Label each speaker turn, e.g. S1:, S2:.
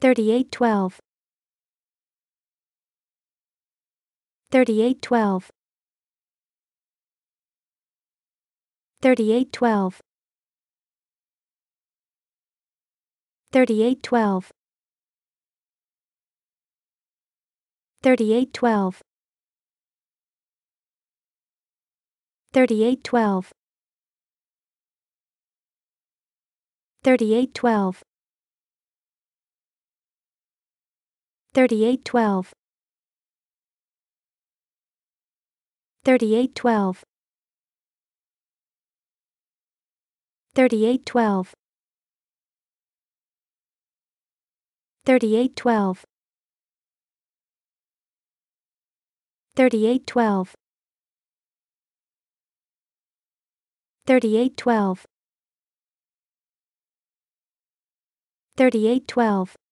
S1: 3812 3812 3812 3812 3812 3812 3812 3812 3812 3812 3812 3812 3812 3812